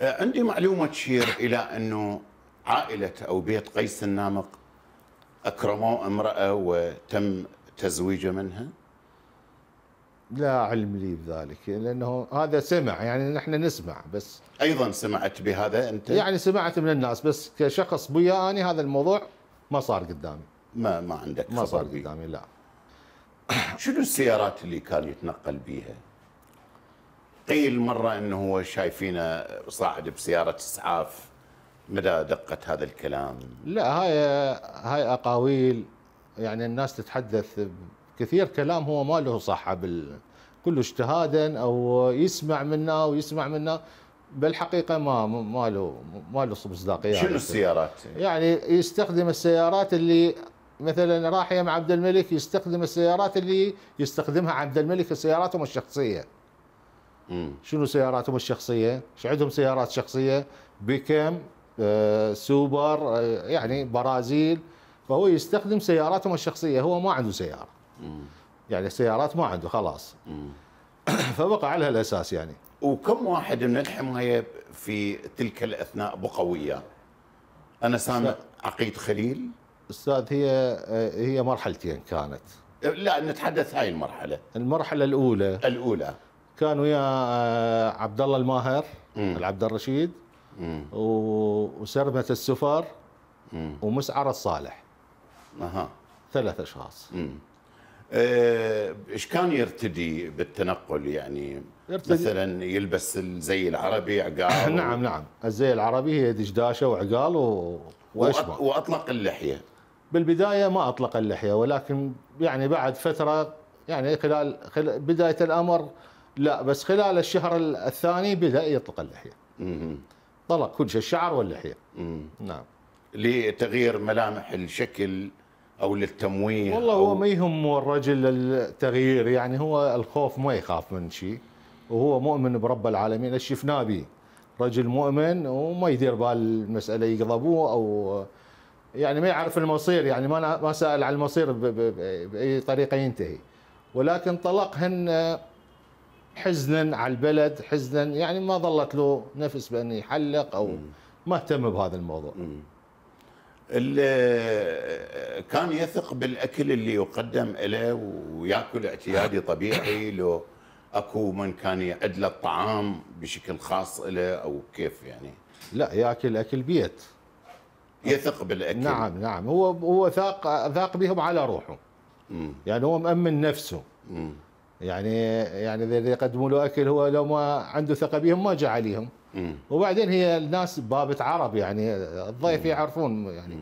آه، عندي معلومه تشير الى انه عائله او بيت قيس النامق اكرموا امراه وتم تزويجه منها؟ لا علم لي بذلك لانه هذا سمع يعني نحن نسمع بس ايضا سمعت بهذا انت؟ يعني سمعت من الناس بس كشخص بويا اني هذا الموضوع ما صار قدامي ما ما عندك ما صار قدامي لا شنو السيارات اللي كان يتنقل بيها؟ قيل مرة أنه هو شايفينه صاعد بسيارة إسعاف مدى دقة هذا الكلام لا هاي هاي أقاويل يعني الناس تتحدث كثير كلام هو ما له صحة بال كله اجتهادا أو يسمع منا ويسمع منا بالحقيقه ما ما له ما له مصداقيه شنو السيارات؟ يعني يستخدم السيارات اللي مثلا راح يم عبد الملك يستخدم السيارات اللي يستخدمها عبد الملك سياراتهم الشخصيه. شنو سياراتهم الشخصيه؟ شو عندهم سيارات شخصيه؟ بكم؟ آه، سوبر آه، يعني برازيل فهو يستخدم سياراتهم الشخصيه هو ما عنده سياره. يعني سيارات ما عنده خلاص. فبقى على الاساس يعني. وكم واحد من الحمايه في تلك الاثناء بقويه؟ انا سامع عقيد خليل استاذ هي آه، هي مرحلتين كانت لا نتحدث هاي المرحله المرحله الاولى الاولى كان ويا آه، عبد الله الماهر العبد الرشيد وسربة السفر ومسعر الصالح اها ثلاث اشخاص آه، ايش كان يرتدي بالتنقل يعني يرتدي. مثلا يلبس الزي العربي عقال نعم، و... نعم نعم الزي العربي هي دشداشه وعقال و... واشبه واطلق اللحيه بالبدايه ما اطلق اللحيه ولكن يعني بعد فتره يعني خلال, خلال بدايه الامر لا بس خلال الشهر الثاني بدا يطلق اللحيه طلق كل شيء الشعر واللحيه نعم لتغيير ملامح الشكل او للتمويه والله هو ما يهم الرجل التغيير يعني هو الخوف ما يخاف من شيء وهو مؤمن برب العالمين اللي شفناه به رجل مؤمن وما يدير بالمساله يغضبوه او يعني ما يعرف المصير يعني ما ما سال على المصير باي طريقه ينتهي ولكن طلقهن حزنا على البلد حزنا يعني ما ظلت له نفس بأن يحلق أو ما اهتم بهذا الموضوع كان يثق بالأكل اللي يقدم له ويأكل اعتيادي طبيعي لو اكو من كان يعد له الطعام بشكل خاص له او كيف يعني؟ لا ياكل اكل بيت يثق بالاكل نعم نعم هو هو ثاق ثاق بهم على روحه مم. يعني هو مأمن نفسه مم. يعني يعني اللي يقدموا له اكل هو لو ما عنده ثقه بهم ما جاء عليهم وبعدين هي الناس بابه عرب يعني الضيف يعرفون يعني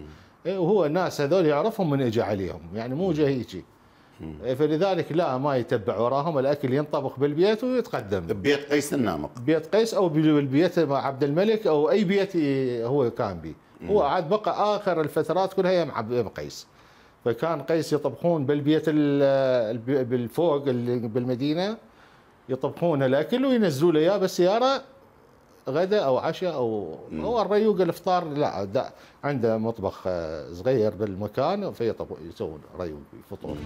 إيه، وهو الناس هذول يعرفهم من اجى عليهم يعني مو جاي هيجي إيه، فلذلك لا ما يتبع وراهم الاكل ينطبخ بالبيت ويتقدم ببيت قيس النامق بيت قيس او بالبيت مع عبد الملك او اي بيت هو كان به هو عاد بقى اخر الفترات كلها مع قيس فكان قيس يطبخون بالبيت بالفوق بالمدينه يطبخون الاكل وينزلوا له اياه بالسياره غداء او عشاء او هو الريوق الافطار لا عنده مطبخ آه، صغير بالمكان فيطبخ يسوون ريوق فطور